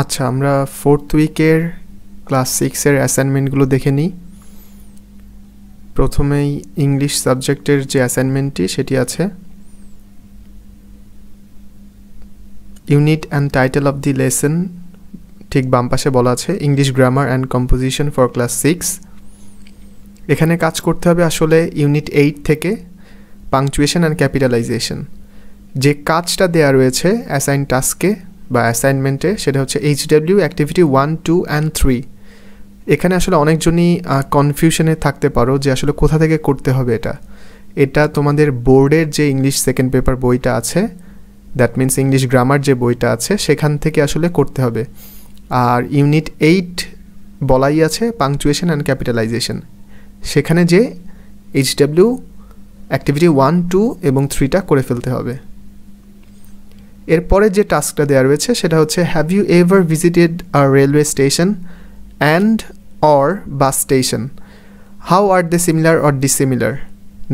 আচ্ছা আমরা fourth উইকের class সিক্সের অ্যাসাইনমেন্টগুলো দেখে নিই প্রথমেই ইংলিশ সাবজেক্টের যে অ্যাসাইনমেন্টটি সেটি আছে unit and title of the lesson ঠিক বাম পাশে বলা আছে English grammar and composition for class six এখানে কাজ করতে হবে আসলে ইউনিট এইট থেকে পাংচুয়েশন অ্যান্ড ক্যাপিটালাইজেশন যে কাজটা দেয়া রয়েছে অ্যাসাইন টাস্কে বা অ্যাসাইনমেন্টে সেটা হচ্ছে H W activity one two and three এখানে আসলে অনেকজনই কনফিউশনে থাকতে পারো যে আসলে কোথা থেকে করতে হবে এটা এটা তোমাদের বোর্ডের যে ইংলিশ সেকেন্ড পেপার বইটা আছে দ্যাট মিন্স ইংলিশ গ্রামার যে বইটা আছে সেখান থেকে আসলে করতে হবে আর ইউনিট এইট বলাই আছে পাংচুয়েশন অ্যান্ড ক্যাপিটালাইজেশন সেখানে যে এইচডাব্লিউ অ্যাক্টিভিটি ওয়ান টু এবং থ্রিটা করে ফেলতে হবে এরপরে যে টাস্কটা দেওয়া রয়েছে সেটা হচ্ছে have you ever visited a railway station and or bus station how are they similar or dissimilar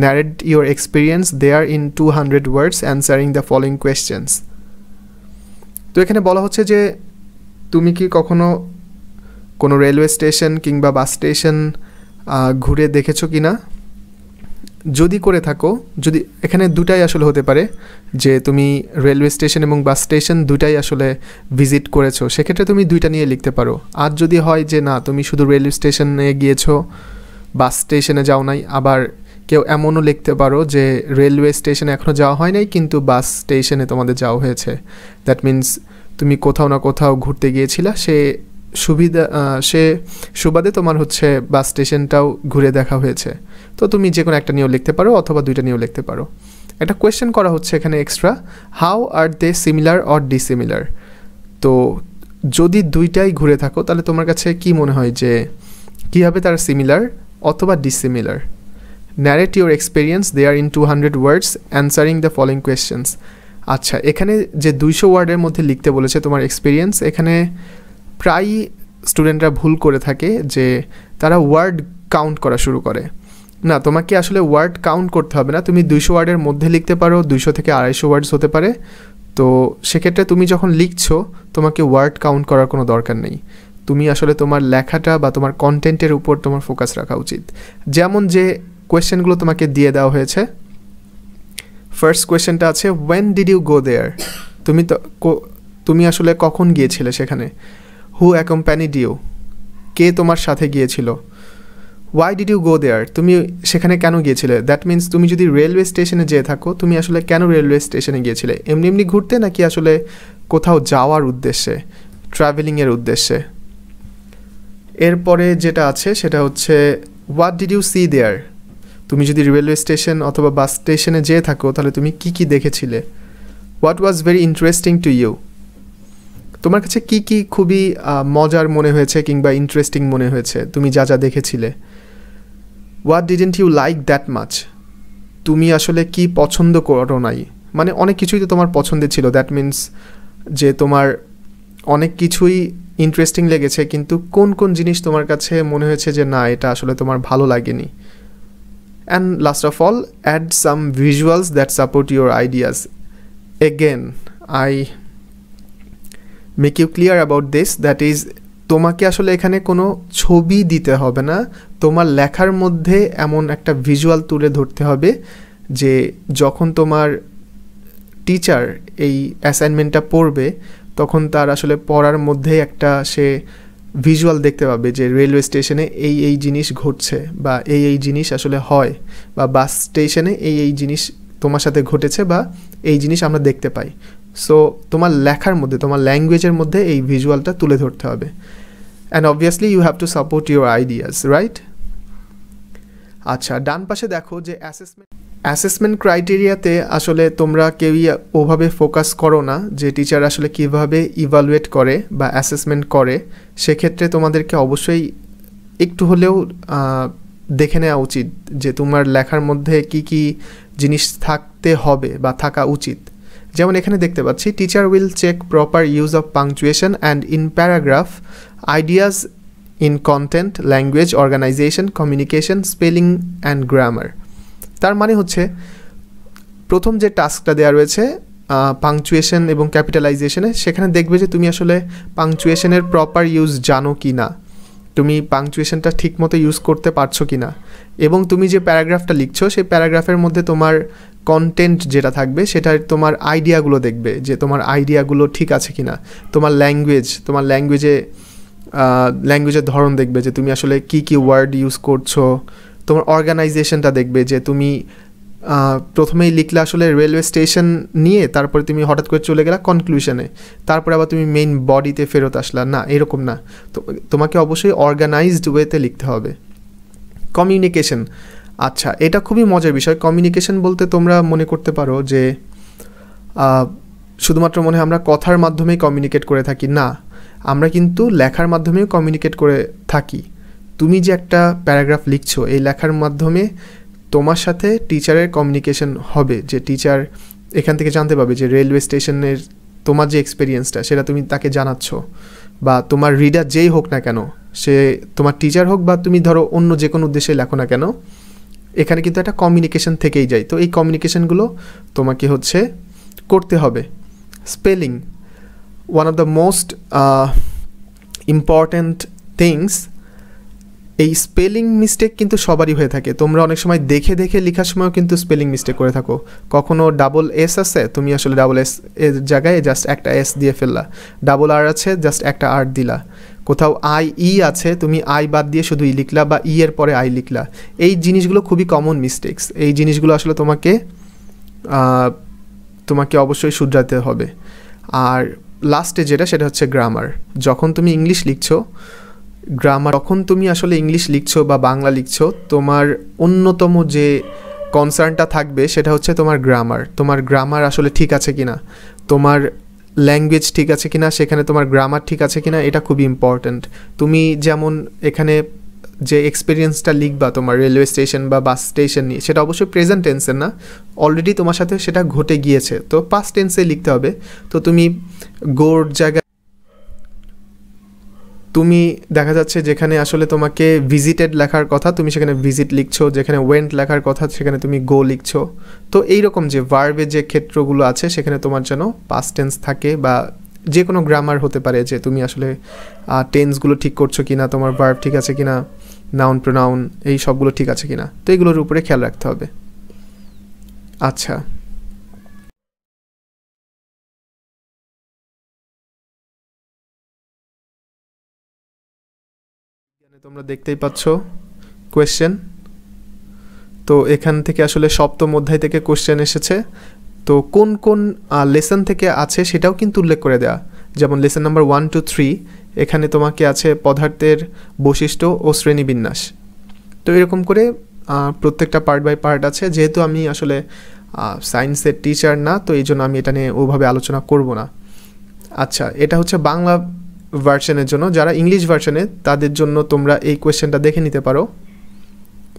narrate your experience there in two hundred words answering the following questions তো এখানে বলা হচ্ছে যে তুমি কি কখনো কোনো রেলওয়ে স্টেশন কিংবা বাস স্টেশন ঘুরে দেখেছো কি না যদি করে থাকো যদি এখানে দুটাই আসলে হতে পারে যে তুমি রেলওয়ে স্টেশন এবং বাস স্টেশন দুটাই আসলে ভিজিট করেছো সেক্ষেত্রে তুমি দুইটা নিয়ে লিখতে পারো আর যদি হয় যে না তুমি শুধু রেলওয়ে স্টেশনে গিয়েছো বাস স্টেশনে যাও নাই আবার কেউ এমনও লিখতে পারো যে রেলওয়ে স্টেশনে এখনও যাওয়া হয় নাই কিন্তু বাস স্টেশনে তোমাদের যাওয়া হয়েছে দ্যাট মিন্স তুমি কোথাও না কোথাও ঘুরতে গিয়েছিলা সে সুবিধা সে সুবাদে তোমার হচ্ছে বাস স্টেশনটাও ঘুরে দেখা হয়েছে তো তুমি যে কোনো একটা নিয়েও লিখতে পারো অথবা দুইটা নিয়েও লিখতে পারো একটা কোয়েশ্চেন করা হচ্ছে এখানে extra how are they similar or dissimilar তো যদি দুইটাই ঘুরে থাকো তাহলে তোমার কাছে কি মনে হয় যে কীভাবে তারা সিমিলার অথবা dissimilar narrate your experience there in two hundred words answering the following questions আচ্ছা এখানে যে দুইশো ওয়ার্ডের মধ্যে লিখতে বলেছে তোমার এক্সপিরিয়েন্স এখানে প্রায়ই স্টুডেন্টরা ভুল করে থাকে যে তারা ওয়ার্ড কাউন্ট করা শুরু করে না তোমাকে আসলে ওয়ার্ড কাউন্ট করতে হবে না তুমি দুইশো ওয়ার্ডের মধ্যে লিখতে পারো দুইশো থেকে আড়াইশো ওয়ার্ডস হতে পারে তো সেক্ষেত্রে তুমি যখন লিখছো তোমাকে ওয়ার্ড কাউন্ট করার কোনো দরকার নেই তুমি আসলে তোমার লেখাটা বা তোমার কন্টেন্টের উপর তোমার ফোকাস রাখা উচিত যেমন যে কোয়েশ্চেনগুলো তোমাকে দিয়ে দেওয়া হয়েছে ফার্স্ট কোয়েশ্চেনটা আছে when did you go there তুমি তো তুমি আসলে কখন গিয়েছিলে সেখানে হু অ্যাকম্প্যানিড ইউ কে তোমার সাথে গিয়েছিল why did you go there তুমি সেখানে কেন গিয়েছিলে দ্যাট মিন্স তুমি যদি রেলওয়ে স্টেশনে যেয়ে থাকো তুমি আসলে কেন রেলওয়ে স্টেশনে গিয়েছিলে এমনি এমনি ঘুরতে নাকি আসলে কোথাও যাওয়ার উদ্দেশ্যে ট্রাভেলিংয়ের উদ্দেশ্যে এরপরে যেটা আছে সেটা হচ্ছে what did you see there তুমি যদি রেলওয়ে স্টেশন অথবা বাস স্টেশনে যেয়ে থাকো তাহলে তুমি কি কি দেখেছিলে what was very interesting to you তোমার কাছে কি কি খুবই মজার মনে হয়েছে কিংবা ইন্টারেস্টিং মনে হয়েছে তুমি যা যা দেখেছিলে what didn't you like that much তুমি আসলে কি পছন্দ করো নাই মানে অনেক কিছুই তো তোমার পছন্দের ছিল দ্যাট মিন্স যে তোমার অনেক কিছুই ইন্টারেস্টিং লেগেছে কিন্তু কোন কোন জিনিস তোমার কাছে মনে হয়েছে যে না এটা আসলে তোমার ভালো লাগেনি and last of all add some visuals that support your ideas again I make you clear about this that is তোমাকে আসলে এখানে কোনো ছবি দিতে হবে না তোমার লেখার মধ্যে এমন একটা ভিজুয়াল তুলে ধরতে হবে যে যখন তোমার টিচার এই অ্যাসাইনমেন্টটা পড়বে তখন তার আসলে পড়ার মধ্যে একটা সে ভিজুয়াল দেখতে পাবে যে রেলওয়ে স্টেশনে এই এই জিনিস ঘটছে বা এই এই জিনিস আসলে হয় বা বাস স্টেশনে এই এই জিনিস তোমার সাথে ঘটেছে বা এই জিনিস আমরা দেখতে পাই সো তোমার লেখার মধ্যে তোমার ল্যাঙ্গুয়েজের মধ্যে এই ভিজুয়ালটা তুলে ধরতে হবে and obviously you have to support your ideas right আচ্ছা ডান পাশে দেখো যে অ্যাসেসমেন্ট অ্যাসেসমেন্ট ক্রাইটেরিয়াতে আসলে তোমরা কেউই ওভাবে ফোকাস করো না যে টিচার আসলে কীভাবে ইভালুয়েট করে বা অ্যাসেসমেন্ট করে সেক্ষেত্রে তোমাদেরকে অবশ্যই একটু হলেও দেখে নেওয়া উচিত যে তোমার লেখার মধ্যে কি কি জিনিস থাকতে হবে বা থাকা উচিত যেমন এখানে দেখতে পাচ্ছি teacher will check proper use of punctuation and in paragraph ideas in content language organisation communication spelling and grammar তার মানে হচ্ছে প্রথম যে টাস্কটা দেওয়া রয়েছে পাংচুয়েশন এবং ক্যাপিটালাইজেশনে সেখানে দেখবে যে তুমি আসলে পাংচুয়েশনের প্রপার ইউজ জানো কি না তুমি পাংচুয়েশনটা ঠিক মতো ইউজ করতে পারছো কি না এবং তুমি যে প্যারাগ্রাফটা লিখছো সেই প্যারাগ্রাফের মধ্যে তোমার কন্টেন্ট যেটা থাকবে সেটার তোমার আইডিয়াগুলো দেখবে যে তোমার আইডিয়াগুলো ঠিক আছে কি না তোমার ল্যাঙ্গুয়েজ তোমার ল্যাঙ্গুয়েজে ল্যাঙ্গুয়েজের ধরন দেখবে যে তুমি আসলে কি কি ওয়ার্ড ইউজ করছো তোমার অর্গানাইজেশনটা দেখবে যে তুমি প্রথমেই লিখলে আসলে রেলওয়ে স্টেশন নিয়ে তারপরে তুমি হঠাৎ করে চলে গেলা কনক্লুশনে তারপরে আবার তুমি মেইন বডিতে ফেরত আসলা না এরকম না তোমাকে অবশ্যই অর্গানাইজড ওয়েতে লিখতে হবে কমিউনিকেশন আচ্ছা এটা খুবই মজার বিষয় কমিউনিকেশন বলতে তোমরা মনে করতে পারো যে শুধুমাত্র মনে হয় আমরা কথার মাধ্যমে কমিউনিকেট করে থাকি না আমরা কিন্তু লেখার মাধ্যমেও কমিউনিকেট করে থাকি তুমি যে একটা প্যারাগ্রাফ লিখছো এই লেখার মাধ্যমে তোমার সাথে টিচারের কমিউনিকেশন হবে যে টিচার এখান থেকে জানতে পাবে যে রেলওয়ে স্টেশনের তোমার যে এক্সপিরিয়েন্সটা সেটা তুমি তাকে জানাচ্ছ বা তোমার রিডার যেই হোক না কেন সে তোমার টিচার হোক বা তুমি ধরো অন্য যে কোনো উদ্দেশ্যে লেখো না কেন এখানে কিন্তু একটা কমিউনিকেশন থেকেই যায় তো এই কমিউনিকেশনগুলো তোমাকে হচ্ছে করতে হবে spelling one of the most important things এই স্পেলিং মিস্টেক কিন্তু সবারই হয়ে থাকে তোমরা অনেক সময় দেখে দেখে লেখার সময়ও কিন্তু স্পেলিং মিস্টেক করে থাকো কখনো ডাবল এস আছে তুমি আসলে ডাবল এস এর জায়গায় জাস্ট একটা এস দিয়ে ফেললা ডাবল আর আছে জাস্ট একটা আর দিলা কোথাও আই ই e আছে তুমি আই বাদ দিয়ে শুধু ই e লিখলা বা ই e এর পরে আই লিখলা এই জিনিসগুলো খুবই কমন মিস্টেকস এই জিনিসগুলো আসলে তোমাকে তোমাকে অবশ্যই শুধরাতে হবে আর লাস্টে যেটা সেটা হচ্ছে গ্রামার যখন তুমি ইংলিশ লিখছো গ্রামার তখন তুমি আসলে ইংলিশ লিখছো বা বাংলা লিখছো তোমার অন্যতম যে কনসার্নটা থাকবে সেটা হচ্ছে তোমার গ্রামার তোমার গ্রামার আসলে ঠিক আছে কি না তোমার ল্যাঙ্গুয়েজ ঠিক আছে কি না সেখানে তোমার গ্রামার ঠিক আছে কি না এটা খুবই ইম্পর্ট্যান্ট তুমি যেমন এখানে যে এক্সপিরিয়েন্সটা লিখবা তোমার রেলওয়ে স্টেশন বা বাস স্টেশন নিয়ে সেটা অবশ্যই প্রেজেন্ট টেন্সের না অলরেডি তোমার সাথে সেটা ঘটে গিয়েছে তো পাস্ট টেন্সে লিখতে হবে তো তুমি গোর জায়গায় তুমি দেখা যাচ্ছে যেখানে আসলে তোমাকে ভিজিটেড লেখার কথা তুমি সেখানে ভিজিট লিখছো যেখানে ওয়েন্ট লেখার কথা সেখানে তুমি গো লিখছো তো এইরকম যে ভার্বে যে ক্ষেত্রগুলো আছে সেখানে তোমার যেন পাস্ট টেন্স থাকে বা যে কোনো গ্রামার হতে পারে যে তুমি আসলে টেন্সগুলো ঠিক করছো কি না তোমার ভার্ব ঠিক আছে কি না নাউন প্রোনাউন এই সবগুলো ঠিক আছে কি না তো এগুলোর উপরে খেয়াল রাখতে হবে আচ্ছা তোমরা দেখতেই পাচ্ছ কোয়েশ্চেন তো এখান থেকে আসলে সপ্তম অধ্যায় থেকে কোয়েশ্চেন এসেছে তো কোন কোন লেসন থেকে আছে সেটাও কিন্তু উল্লেখ করে দেয়া যেমন lesson number one two three এখানে তোমাকে আছে পদার্থের বৈশিষ্ট্য ও শ্রেণীবিন্যাস তো এরকম করে প্রত্যেকটা পার্ট বাই পার্ট আছে যেহেতু আমি আসলে সায়েন্সের টিচার না তো এই জন্য আমি এটা নিয়ে ওভাবে আলোচনা করব না আচ্ছা এটা হচ্ছে বাংলা ভার্সনের জন্য যারা ইংলিশ ভার্সনে তাদের জন্য তোমরা এই কোয়েশ্চেনটা দেখে নিতে পারো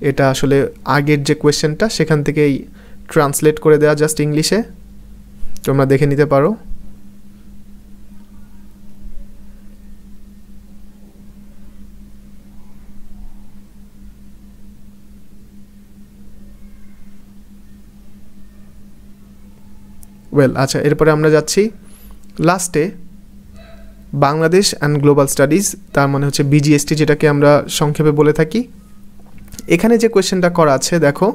এটা আসলে আগের যে কোয়েশ্চেনটা সেখান থেকেই ট্রান্সলেট করে দেওয়া জাস্ট ইংলিশে তোমরা দেখে নিতে পারো ওয়েল আচ্ছা এরপরে আমরা যাচ্ছি লাস্টে বাংলাদেশ অ্যান্ড গ্লোবাল স্টাডিজ তার মানে হচ্ছে বিজিএসটি যেটাকে আমরা সংক্ষেপে বলে থাকি এখানে যে কোয়েশ্চেনটা করা আছে দেখো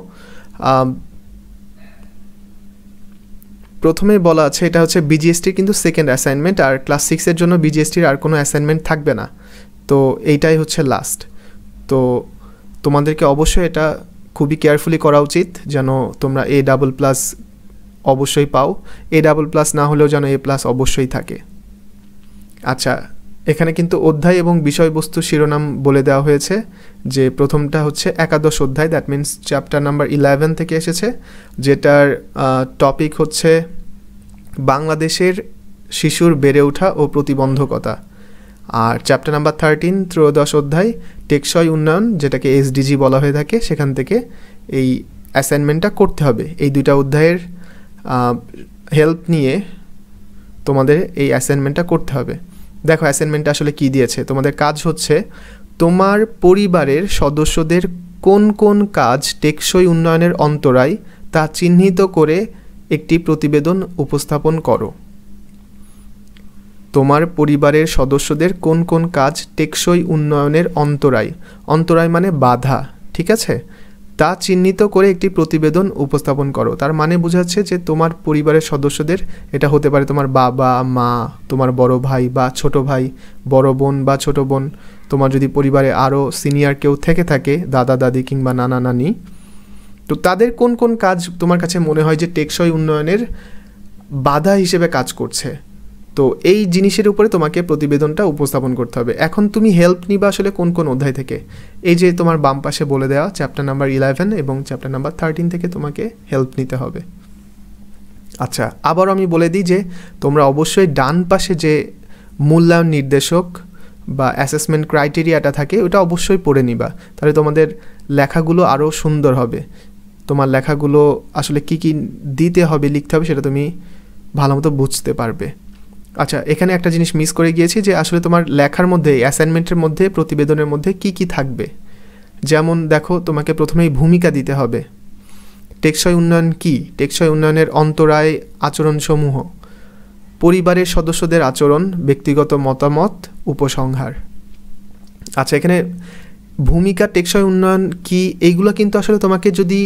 প্রথমে বলা আছে এটা হচ্ছে বিজিএসটির কিন্তু সেকেন্ড অ্যাসাইনমেন্ট আর ক্লাস সিক্সের জন্য বিজিএসটির আর কোনো অ্যাসাইনমেন্ট থাকবে না তো এইটাই হচ্ছে লাস্ট তো তোমাদেরকে অবশ্যই এটা খুবই কেয়ারফুলি করা উচিত যেন তোমরা এ ডাবল প্লাস অবশ্যই পাও এ ডাবল প্লাস না হলেও যেন এ প্লাস অবশ্যই থাকে আচ্ছা এখানে কিন্তু অধ্যায় এবং বিষয়বস্তু শিরোনাম বলে দেওয়া হয়েছে যে প্রথমটা হচ্ছে একাদশ অধ্যায় that means chapter number eleven থেকে এসেছে যেটার টপিক হচ্ছে বাংলাদেশের শিশুর বেড়ে ওঠা ও প্রতিবন্ধকতা আর চ্যাপ্টার নাম্বার থার্টিন ত্রয়োদশ অধ্যায় টেকসই উন্নয়ন যেটাকে এসডিজি বলা হয়ে থাকে সেখান থেকে এই অ্যাসাইনমেন্টটা করতে হবে এই দুইটা অধ্যায়ের হেল্প নিয়ে তোমাদের এই অ্যাসাইনমেন্টটা করতে হবে দেখো অ্যাসাইনমেন্ট আসলে কি দিয়েছে তোমাদের কাজ হচ্ছে তোমার পরিবারের সদস্যদের কোন কোন কাজ টেকসই উন্নয়নের অন্তরায় তা চিহ্নিত করে একটি প্রতিবেদন উপস্থাপন করো তোমার পরিবারের সদস্যদের কোন কোন কাজ টেকসই উন্নয়নের অন্তরায় অন্তরায় মানে বাধা ঠিক আছে তা চিহ্নিত করে একটি প্রতিবেদন উপস্থাপন করো তার মানে বোঝাচ্ছে যে তোমার পরিবারের সদস্যদের এটা হতে পারে তোমার বাবা মা তোমার বড় ভাই বা ছোট ভাই বড় বোন বা ছোট বোন তোমার যদি পরিবারে আরও সিনিয়র কেউ থেকে থাকে দাদা দাদি কিংবা নানা নানি তো তাদের কোন কোন কাজ তোমার কাছে মনে হয় যে টেকসই উন্নয়নের বাধা হিসেবে কাজ করছে তো এই জিনিসের উপরে তোমাকে প্রতিবেদনটা উপস্থাপন করতে হবে এখন তুমি হেল্প নিবা আসলে কোন কোন অধ্যায় থেকে এই যে তোমার বাম পাশে বলে দেওয়া চ্যাপ্টার নাম্বার ইলেভেন এবং চ্যাপ্টার নাম্বার থার্টিন থেকে তোমাকে হেল্প নিতে হবে আচ্ছা আবারও আমি বলে দিই যে তোমরা অবশ্যই ডান পাশে যে মূল্যায়ন নির্দেশক বা অ্যাসেসমেন্ট ক্রাইটেরিয়াটা থাকে ওটা অবশ্যই পড়ে নিবা তাহলে তোমাদের লেখাগুলো আরও সুন্দর হবে তোমার লেখাগুলো আসলে কি কি দিতে হবে লিখতে হবে সেটা তুমি ভালো মতো বুঝতে পারবে আচ্ছা এখানে একটা জিনিস মিস করে গিয়েছি যে আসলে তোমার লেখার মধ্যে অ্যাসাইনমেন্টের মধ্যে প্রতিবেদনের মধ্যে কি কি থাকবে যেমন দেখো তোমাকে প্রথমেই ভূমিকা দিতে হবে টেকসই উন্নয়ন কি টেকসই উন্নয়নের অন্তরায় আচরণসমূহ পরিবারের সদস্যদের আচরণ ব্যক্তিগত মতামত উপসংহার আচ্ছা এখানে ভূমিকা টেকসই উন্নয়ন কি এইগুলো কিন্তু আসলে তোমাকে যদি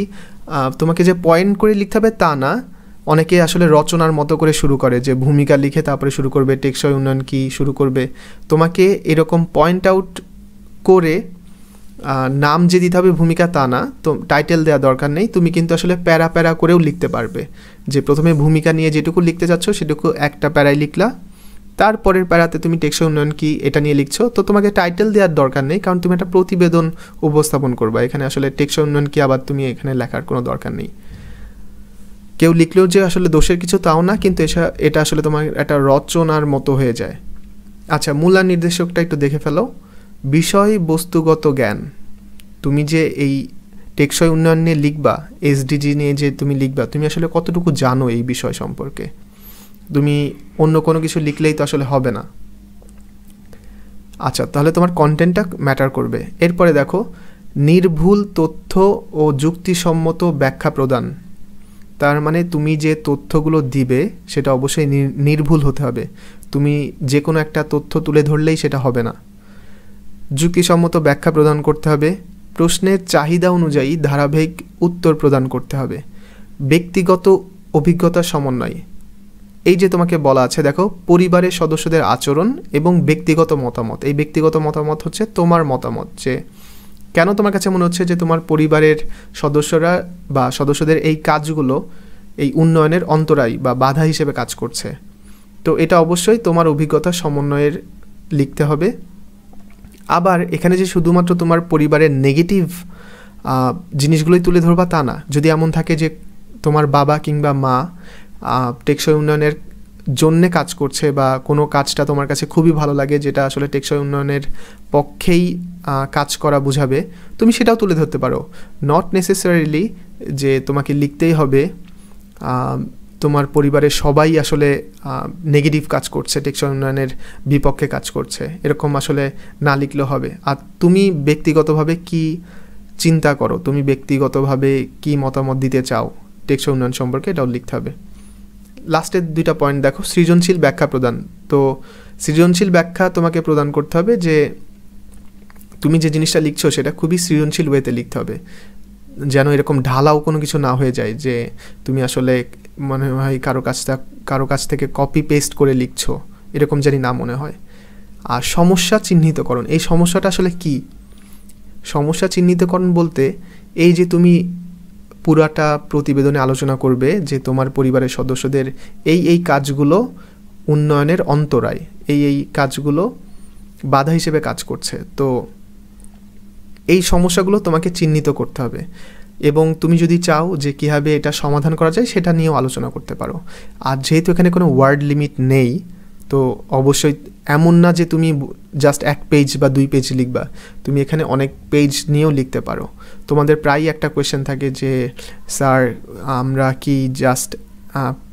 তোমাকে যে পয়েন্ট করে লিখতে হবে তা না অনেকে আসলে রচনার মতো করে শুরু করে যে ভূমিকা লিখে তারপরে শুরু করবে টেকসই উন্নয়ন কী শুরু করবে তোমাকে এরকম পয়েন্ট আউট করে নাম যে দিতে হবে ভূমিকা তা না তো টাইটেল দেওয়া দরকার নেই তুমি কিন্তু আসলে প্যারা প্যারা করেও লিখতে পারবে যে প্রথমে ভূমিকা নিয়ে যেটুকু লিখতে চাচ্ছ সেটুকু একটা প্যারায় লিখলা তারপরের প্যারাতে তুমি টেকসই উন্নয়ন কি এটা নিয়ে লিখছো তো তোমাকে টাইটেল দেওয়ার দরকার নেই কারণ তুমি একটা প্রতিবেদন উপস্থাপন করবা এখানে আসলে টেকসই উন্নয়ন কি আবার তুমি এখানে লেখার কোনো দরকার নেই কেউ লিখলেও যে আসলে দোষের কিছু তাও না কিন্তু এটা আসলে তোমার একটা রচনার মতো হয়ে যায় আচ্ছা মূলা নির্দেশকটা একটু দেখে ফেলো বিষয় বস্তুগত জ্ঞান তুমি যে এই টেকসই উন্নয়ন নিয়ে লিখবা এসডিজি নিয়ে যে তুমি লিখবা তুমি আসলে কতটুকু জানো এই বিষয় সম্পর্কে তুমি অন্য কোনো কিছু লিখলেই তো আসলে হবে না আচ্ছা তাহলে তোমার কন্টেন্টটা ম্যাটার করবে এরপরে দেখো নির্ভুল তথ্য ও যুক্তিসম্মত ব্যাখ্যা প্রদান তার মানে তুমি যে তথ্যগুলো দিবে সেটা অবশ্যই নির্ভুল হতে হবে তুমি যে কোনো একটা তথ্য তুলে ধরলেই সেটা হবে না যুক্তিসম্মত ব্যাখ্যা প্রদান করতে হবে প্রশ্নের চাহিদা অনুযায়ী ধারাবাহিক উত্তর প্রদান করতে হবে ব্যক্তিগত অভিজ্ঞতার সমন্বয় এই যে তোমাকে বলা আছে দেখো পরিবারের সদস্যদের আচরণ এবং ব্যক্তিগত মতামত এই ব্যক্তিগত মতামত হচ্ছে তোমার মতামত যে কেন তোমার কাছে মনে হচ্ছে যে তোমার পরিবারের সদস্যরা বা সদস্যদের এই কাজগুলো এই উন্নয়নের অন্তরায় বা বাধা হিসেবে কাজ করছে তো এটা অবশ্যই তোমার অভিজ্ঞতা সমন্বয়ের লিখতে হবে আবার এখানে যে শুধুমাত্র তোমার পরিবারের নেগেটিভ জিনিসগুলোই তুলে ধরবা তা না যদি এমন থাকে যে তোমার বাবা কিংবা মা টেকসই উন্নয়নের জন্যে কাজ করছে বা কোনো কাজটা তোমার কাছে খুবই ভালো লাগে যেটা আসলে টেকসই উন্নয়নের পক্ষেই কাজ করা বোঝাবে তুমি সেটাও তুলে ধরতে পারো নট নেসেসারিলি যে তোমাকে লিখতেই হবে তোমার পরিবারের সবাই আসলে নেগেটিভ কাজ করছে টেকসই উন্নয়নের বিপক্ষে কাজ করছে এরকম আসলে না লিখলেও হবে আর তুমি ব্যক্তিগতভাবে কি চিন্তা করো তুমি ব্যক্তিগতভাবে কি মতামত দিতে চাও টেকসই উন্নয়ন সম্পর্কে এটাও লিখতে হবে লাস্টের দুইটা পয়েন্ট দেখো সৃজনশীল ব্যাখ্যা প্রদান তো সৃজনশীল ব্যাখ্যা তোমাকে প্রদান করতে হবে যে তুমি যে জিনিসটা লিখছো সেটা খুবই সৃজনশীল ওয়েতে লিখতে হবে যেন এরকম ঢালাও কোনো কিছু না হয়ে যায় যে তুমি আসলে মনে হয় কারো কাছটা কারো কাছ থেকে কপি পেস্ট করে লিখছো এরকম জানি না মনে হয় আর সমস্যা চিহ্নিতকরণ এই সমস্যাটা আসলে কি সমস্যা চিহ্নিতকরণ বলতে এই যে তুমি পুরাটা প্রতিবেদনে আলোচনা করবে যে তোমার পরিবারের সদস্যদের এই এই কাজগুলো উন্নয়নের অন্তরায় এই এই কাজগুলো বাধা হিসেবে কাজ করছে তো এই সমস্যাগুলো তোমাকে চিহ্নিত করতে হবে এবং তুমি যদি চাও যে কীভাবে এটা সমাধান করা যায় সেটা নিয়েও আলোচনা করতে পারো আর যেহেতু এখানে কোনো ওয়ার্ড লিমিট নেই তো অবশ্যই এমন না যে তুমি জাস্ট এক পেজ বা দুই পেজ লিখবা তুমি এখানে অনেক পেজ নিয়েও লিখতে পারো তোমাদের প্রায়ই একটা কোয়েশ্চেন থাকে যে স্যার আমরা কি জাস্ট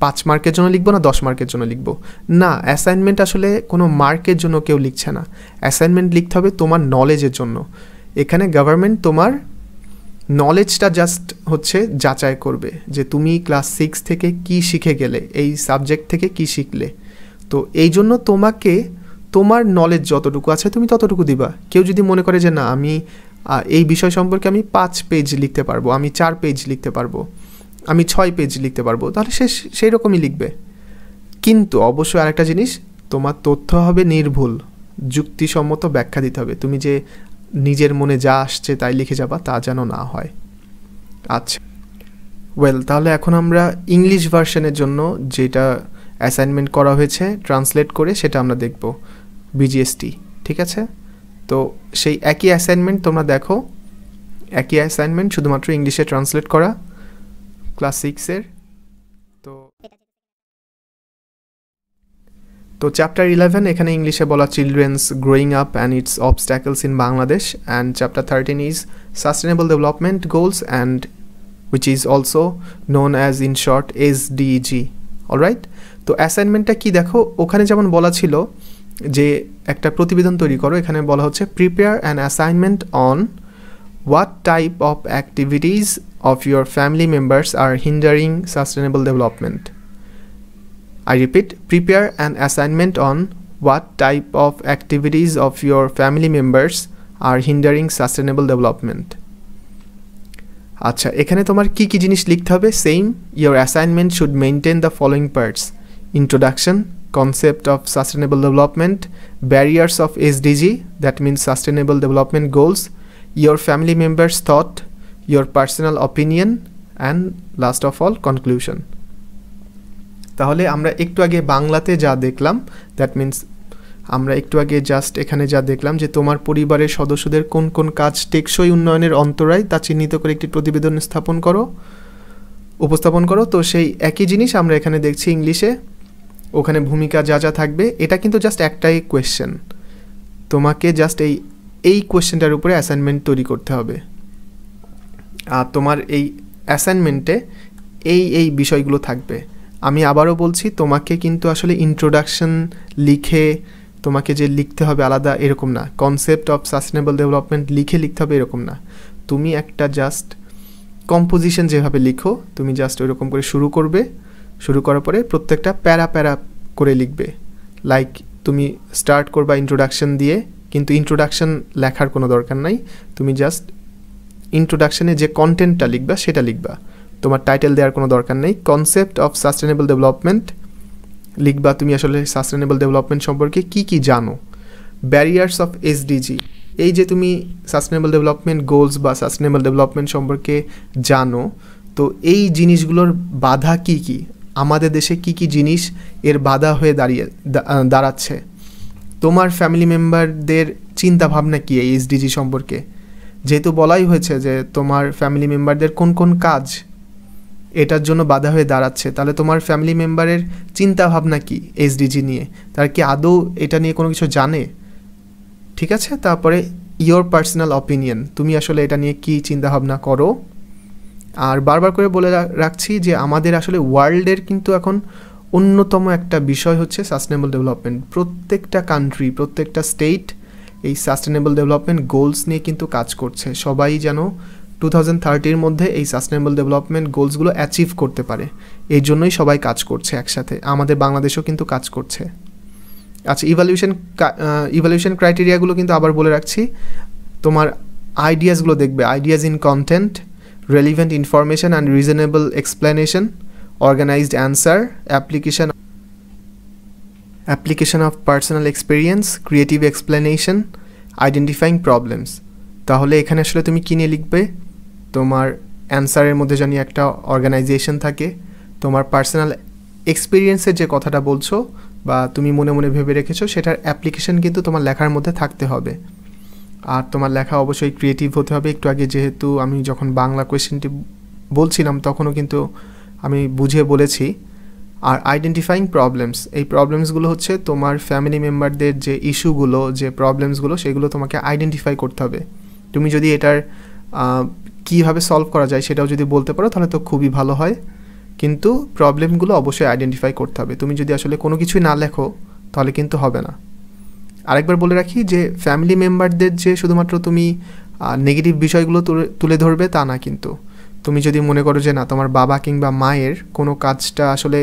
পাঁচ মার্কের জন্য লিখবো না দশ মার্কের জন্য লিখবো না অ্যাসাইনমেন্ট আসলে কোনো মার্কের জন্য কেউ লিখছে না অ্যাসাইনমেন্ট লিখতে হবে তোমার নলেজের জন্য এখানে গভর্নমেন্ট তোমার নলেজটা জাস্ট হচ্ছে যাচাই করবে যে তুমি ক্লাস সিক্স থেকে কি শিখে গেলে এই সাবজেক্ট থেকে কি শিখলে তো এই জন্য তোমাকে তোমার নলেজ যতটুকু আছে তুমি ততটুকু দিবা কেউ যদি মনে করে যে না আমি এই বিষয় সম্পর্কে আমি পাঁচ পেজ লিখতে পারবো আমি চার পেজ লিখতে পারবো আমি ছয় পেজ লিখতে পারবো তাহলে সে সেই রকমই লিখবে কিন্তু অবশ্যই আরেকটা জিনিস তোমার তথ্য হবে নির্ভুল যুক্তিসম্মত ব্যাখ্যা দিতে হবে তুমি যে নিজের মনে যা আসছে তাই লিখে যাবা তা যেন না হয় আচ্ছা ওয়েল তাহলে এখন আমরা ইংলিশ ভার্সনের জন্য যেটা অ্যাসাইনমেন্ট করা হয়েছে ট্রান্সলেট করে সেটা আমরা দেখব বিজিএসটি ঠিক আছে তো সেই একই অ্যাসাইনমেন্ট তোমরা দেখো একই অ্যাসাইনমেন্ট শুধুমাত্র ইংলিশে ট্রান্সলেট করা ক্লাস সিক্সের তো তো চ্যাপ্টার ইলেভেন এখানে ইংলিশে বলা children's growing up and its obstacles in Bangladesh and chapter thirteen is sustainable development goals and which is also known as in short S DG alright তো অ্যাসাইনমেন্টটা কী দেখো ওখানে যেমন বলা ছিল যে একটা প্রতিবেদন তৈরি করো এখানে বলা হচ্ছে prepare an assignment on what type of activities of your family members are hindering sustainable development I repeat prepare an assignment on what type of activities of your family members are hindering sustainable development আচ্ছা এখানে তোমার কি কি জিনিস লিখতে হবে same your assignment should maintain the following parts introduction concept of sustainable development, barriers of SDG, that means sustainable development goals, your family members' thought, your personal opinion, and last of all, conclusion. তাহলে আমরা একটু আগে বাংলাতে যা দেখলাম that means আমরা একটু আগে জাস্ট এখানে যা দেখলাম যে তোমার পরিবারের সদস্যদের কোন কোন কাজ টেকসই উন্নয়নের অন্তরায় তা চিহ্নিত করে একটি প্রতিবেদন স্থাপন করো উপস্থাপন করো তো সেই একই জিনিস আমরা এখানে দেখছি ইংলিশে ওখানে ভূমিকা যা যা থাকবে এটা কিন্তু জাস্ট একটাই কোয়েশ্চেন তোমাকে জাস্ট এই এই কোয়েশ্চেনটার উপরে অ্যাসাইনমেন্ট তৈরি করতে হবে আর তোমার এই অ্যাসাইনমেন্টে এই এই বিষয়গুলো থাকবে আমি আবারও বলছি তোমাকে কিন্তু আসলে ইন্ট্রোডাকশন লিখে তোমাকে যে লিখতে হবে আলাদা এরকম না কনসেপ্ট অফ সাস্টেনেবল ডেভেলপমেন্ট লিখে লিখতে হবে এরকম না তুমি একটা জাস্ট কম্পোজিশন যেভাবে লিখো তুমি জাস্ট ওইরকম করে শুরু করবে শুরু করার পরে প্রত্যেকটা প্যারা প্যারা করে লিখবে লাইক তুমি স্টার্ট করবা ইন্ট্রোডাকশন দিয়ে কিন্তু ইন্ট্রোডাকশন লেখার কোনো দরকার নাই তুমি জাস্ট ইন্ট্রোডাকশনে যে কন্টেন্টটা লিখবা সেটা লিখবা তোমার টাইটেল দেওয়ার কোনো দরকার নেই কনসেপ্ট অফ সাস্টেনেবল ডেভেলপমেন্ট লিখবা তুমি আসলে সাস্টেনেবল ডেভেলপমেন্ট সম্পর্কে কি কি জানো ব্যারিয়ার্স অফ এসডিজি এই যে তুমি সাস্টেনেবল ডেভেলপমেন্ট গোলস বা সাস্টেনেবল ডেভেলপমেন্ট সম্পর্কে জানো তো এই জিনিসগুলোর বাধা কি কি আমাদের দেশে কি কি জিনিস এর বাধা হয়ে দাঁড়িয়ে দাঁড়াচ্ছে তোমার ফ্যামিলি মেম্বারদের চিন্তা ভাবনা কী এই এসডিজি সম্পর্কে যেহেতু বলাই হয়েছে যে তোমার ফ্যামিলি মেম্বারদের কোন কোন কাজ এটার জন্য বাধা হয়ে দাঁড়াচ্ছে তাহলে তোমার ফ্যামিলি মেম্বারের চিন্তা ভাবনা কী এসডিজি নিয়ে তার কি আদৌ এটা নিয়ে কোনো কিছু জানে ঠিক আছে তারপরে ইয়োর পার্সোনাল অপিনিয়ন তুমি আসলে এটা নিয়ে কী চিন্তাভাবনা করো আর বারবার করে বলে রাখছি যে আমাদের আসলে ওয়ার্ল্ডের কিন্তু এখন অন্যতম একটা বিষয় হচ্ছে সাস্টেনেবল ডেভেলপমেন্ট প্রত্যেকটা কান্ট্রি প্রত্যেকটা স্টেট এই সাস্টেনেবল ডেভেলপমেন্ট গোলস নিয়ে কিন্তু কাজ করছে সবাই যেন টু থাউজেন্ড থার্টির মধ্যে এই সাস্টেনেবল ডেভেলপমেন্ট গোলসগুলো অ্যাচিভ করতে পারে এই জন্যই সবাই কাজ করছে একসাথে আমাদের বাংলাদেশও কিন্তু কাজ করছে আচ্ছা ইভ্যালুয়েশন ইভ্যালুয়েশন ক্রাইটেরিয়াগুলো কিন্তু আবার বলে রাখছি তোমার আইডিয়াসগুলো দেখবে ideas in content relevant information and reasonable explanation, organized answer, application application of personal experience, creative explanation, identifying problems. তাহলে এখানে আসলে তুমি কী নিয়ে লিখবে তোমার অ্যান্সারের মধ্যে জানি একটা অর্গানাইজেশন থাকে তোমার পার্সোনাল এক্সপিরিয়েন্সের যে কথাটা বলছো বা তুমি মনে মনে ভেবে রেখেছো সেটার অ্যাপ্লিকেশন কিন্তু তোমার লেখার মধ্যে থাকতে হবে আর তোমার লেখা অবশ্যই ক্রিয়েটিভ হতে হবে একটু আগে যেহেতু আমি যখন বাংলা কোয়েশ্চেনটি বলছিলাম তখনও কিন্তু আমি বুঝে বলেছি আর আইডেন্টিফাইং প্রবলেমস এই প্রবলেমসগুলো হচ্ছে তোমার ফ্যামিলি মেম্বারদের যে ইস্যুগুলো যে প্রবলেমসগুলো সেগুলো তোমাকে আইডেন্টিফাই করতে হবে তুমি যদি এটার কীভাবে সলভ করা যায় সেটাও যদি বলতে পারো তাহলে তো খুবই ভালো হয় কিন্তু প্রবলেমগুলো অবশ্যই আইডেন্টিফাই করতে হবে তুমি যদি আসলে কোনো কিছুই না লেখো তাহলে কিন্তু হবে না আরেকবার বলে রাখি যে ফ্যামিলি মেম্বারদের যে শুধুমাত্র তুমি নেগেটিভ বিষয়গুলো তুলে ধরবে তা না কিন্তু তুমি যদি মনে করো যে না তোমার বাবা কিংবা মায়ের কোনো কাজটা আসলে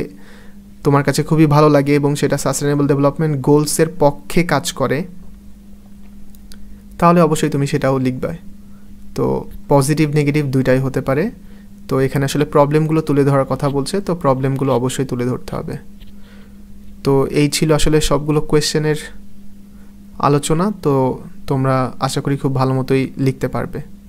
তোমার কাছে খুবই ভালো লাগে এবং সেটা সাস্টেনেবল ডেভেলপমেন্ট গোলসের পক্ষে কাজ করে তাহলে অবশ্যই তুমি সেটাও লিখবে তো পজিটিভ নেগেটিভ দুইটাই হতে পারে তো এখানে আসলে প্রবলেমগুলো তুলে ধরার কথা বলছে তো প্রবলেমগুলো অবশ্যই তুলে ধরতে হবে তো এই ছিল আসলে সবগুলো কোয়েশ্চেনের আলোচনা তো তোমরা আশা করি খুব ভালো মতোই লিখতে পারবে